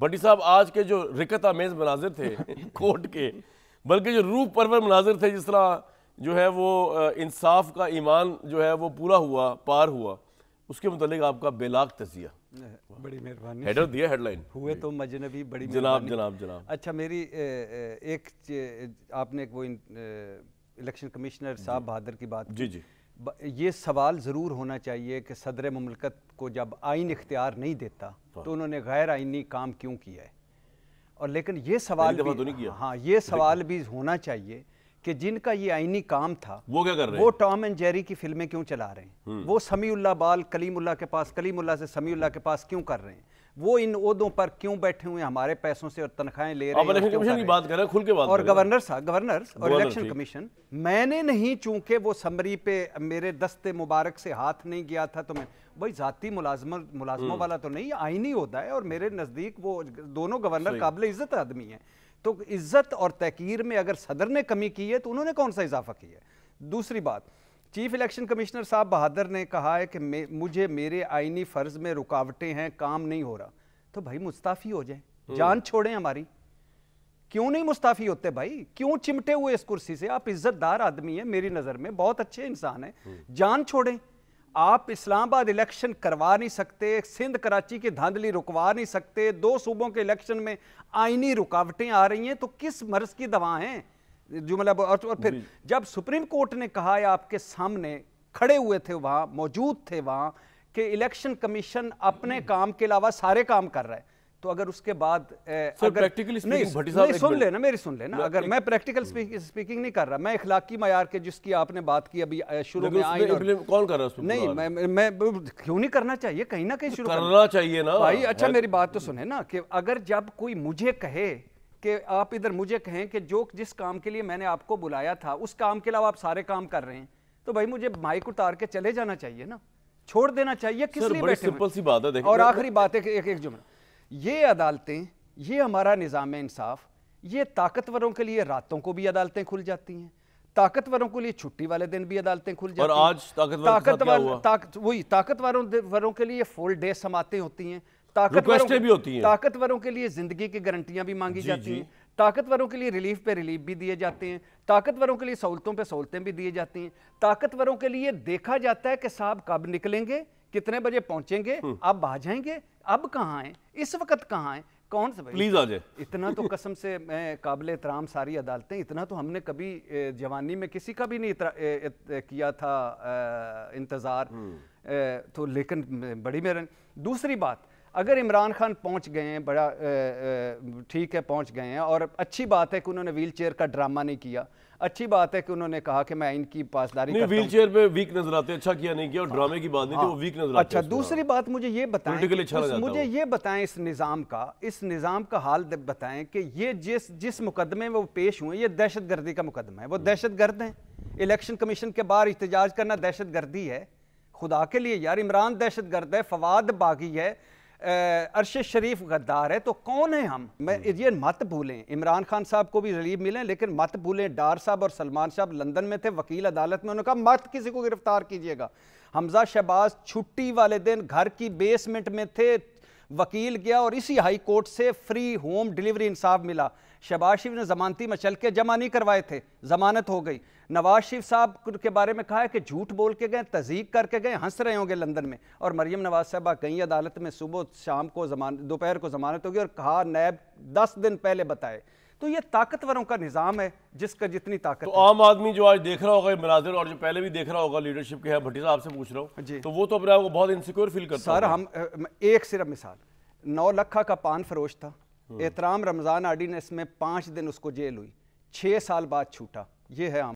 भट्टी साहब आज के जो रिकत आमेज मनाजिर थे कोर्ट के बल्कि जो रूप परवर मनाजिर थे जिस तरह जो है वो इंसाफ का ईमान जो है वो पूरा हुआ पार हुआ उसके मतलब आपका बेलाक तजिया बड़ी मेहरबानी हेडर दिया हेडलाइन हुए तो मजनबी बड़ी जनाब जनाब जनाब अच्छा मेरी एक आपने वो इलेक्शन कमिश्नर साहब बहादुर की बात जी जी ये सवाल ज़रूर होना चाहिए कि सदर ममलकत को जब आइन इख्तियार नहीं देता हाँ। तो उन्होंने गैर आइनी काम क्यों किया है और लेकिन ये सवाल भी, तो नहीं किया। हाँ ये सवाल भी होना चाहिए कि जिनका ये आइनी काम था वो क्या कर रहे हैं वो टॉम एंड जेरी की फिल्में क्यों चला रहे हैं हम्म। वो समी बाल कलीमुल्ला के पास कलीमुल्ला से समी के पास क्यों कर रहे हैं वो इन उहदों पर क्यों बैठे हुए हमारे पैसों से और तनख्वाहें ले रहे हैं बात कर रहे खुल के बात और गवर्नर साहब गवर्नर और इलेक्शन कमीशन मैंने नहीं चूंकि वो समरी पे मेरे दस्ते मुबारक से हाथ नहीं गया था तो मैं भाई जाती मुलाजमत मुलाजमों हम्म। वाला तो नहीं आईनी होता है और मेरे नज़दीक वो दोनों गवर्नर काबिल इज़्ज़त आदमी है तो इज़्ज़त और तहकीर में अगर सदर ने कमी की है तो उन्होंने कौन सा इजाफा किया है दूसरी बात चीफ इलेक्शन कमिश्नर साहब बहादुर ने कहा है कि मे, मुझे मेरे आईनी फ़र्ज़ में रुकावटें हैं काम नहीं हो रहा तो भाई मुस्ताफ़ी हो जाए हम्म। जान छोड़े हमारी क्यों नहीं मुस्ताफी होते भाई क्यों चिमटे हुए इस कुर्सी से आप इज्जतदार आदमी है मेरी नज़र में बहुत अच्छे इंसान है हम्म। जान छोड़ें आप इस्लामाबाद इलेक्शन करवा नहीं सकते सिंध कराची की धांधली रुकवा नहीं सकते दो सूबों के इलेक्शन में आईनी रुकावटें आ रही हैं तो किस मर्ज की दवा हैं जुमला मतलब और, और फिर जब सुप्रीम कोर्ट ने कहा या आपके सामने खड़े हुए थे वहां मौजूद थे वहां कि इलेक्शन कमीशन अपने काम के अलावा सारे काम कर रहा है तो अगर उसके बाद अगर नहीं, सुन लेना मेरी सुन लेना अगर मैं प्रैक्टिकल स्पीकिंग, नहीं कर रहा मैं इखलाकी मैार के जिसकी आपने बात की अभी शुरू में आई कौन कर रहा है नहीं मैं मैं क्यों नहीं करना चाहिए कहीं ना कहीं शुरू करना चाहिए ना भाई अच्छा मेरी बात तो सुने ना कि अगर जब कोई मुझे कहे कि आप इधर मुझे कहें कि जो जिस काम के लिए मैंने आपको बुलाया था उस काम के अलावा आप सारे काम कर रहे हैं तो भाई मुझे माइक उतार के चले जाना चाहिए ना छोड़ देना चाहिए किस लिए सिंपल सी बात है और आखिरी बात है एक एक जुमला ये अदालतें ये हमारा निज़ाम इंसाफ ये ताकतवरों के लिए रातों को भी अदालतें खुल जाती हैं ताकतवरों के लिए छुट्टी वाले दिन भी अदालतें खुल जाती हैं और आज ताकतवर ताकतवर ताक, वही ताकतवरों वरों के लिए फुल डे समातें होती हैं ताकतवरों भी होती है ताकतवरों के लिए ज़िंदगी की गारंटियां भी मांगी जाती हैं ताकतवरों के लिए रिलीफ पे रिलीफ भी दिए जाते हैं ताकतवरों के लिए सहूलतों पे सहूलतें भी दिए जाती हैं ताकतवरों के लिए देखा जाता है कि साहब कब निकलेंगे कितने बजे पहुंचेंगे हम्म। अब आ जाएंगे अब कहाँ हैं इस वक्त कहाँ हैं कौन सा प्लीज आ जाए इतना तो कसम से मैं काबिल एहतराम सारी अदालतें इतना तो हमने कभी जवानी में किसी का भी नहीं इतरा, ए, किया था इंतज़ार हम्म। तो लेकिन बड़ी मेहरबानी दूसरी बात अगर इमरान खान पहुंच गए हैं बड़ा ठीक है पहुंच गए हैं और अच्छी बात है कि उन्होंने व्हील चेयर का ड्रामा नहीं किया अच्छी बात है कि उन्होंने कहा कि मैं इनकी पासदारी नहीं व्हील चेयर पे वीक नजर आते अच्छा किया नहीं किया और हाँ। ड्रामे की बात नहीं तो हाँ, वो वीक नजर अच्छा दूसरी बात मुझे ये बताएं अच्छा मुझे ये बताएं इस निज़ाम का इस निज़ाम का हाल बताएं कि ये जिस जिस मुकदमे में वो पेश हुए ये दहशत का मुकदमा है वो हम्म। दहशत गर्द हैं इलेक्शन कमीशन के बाहर एहतजाज करना दहशत गर्दी है खुदा के लिए यार इमरान दहशत गर्द है फवाद बागी है अरशद शरीफ गद्दार है तो कौन है हम मैं हम्म। ये मत भूलें इमरान खान साहब को भी रिलीफ मिले लेकिन मत भूलें डार साहब और सलमान साहब लंदन में थे वकील अदालत में उन्होंने कहा मत किसी को गिरफ्तार कीजिएगा हमजा शहबाज छुट्टी वाले दिन घर की बेसमेंट में थे वकील गया और इसी हाई कोर्ट से फ्री होम डिलीवरी इंसाफ मिला शहबाज शरीफ ने जमानती में चल के जमा नहीं करवाए थे जमानत हो गई नवाज शरीफ साहब के बारे में कहा है कि झूठ बोल के गए तजीक करके गए हंस रहे होंगे लंदन में और मरियम नवाज साहबा गई अदालत में सुबह शाम को जमान दोपहर को जमानत होगी और कहा नैब दस दिन पहले बताए तो ये ताकतवरों का निज़ाम है जिसका जितनी ताकत तो आम आदमी जो आज देख रहा होगा ये मनाजिर और जो पहले भी देख रहा होगा लीडरशिप के है भट्टी साहब से पूछ रहा हूँ जी तो वो तो अपने आप को बहुत इनसिक्योर फील करता सर हम एक सिर्फ मिसाल नौ लखा का पान फरोश था हम्म। एहतराम रमज़ान आर्डीनेंस में पाँच दिन उसको जेल हुई छः साल बाद छूटा ये है आम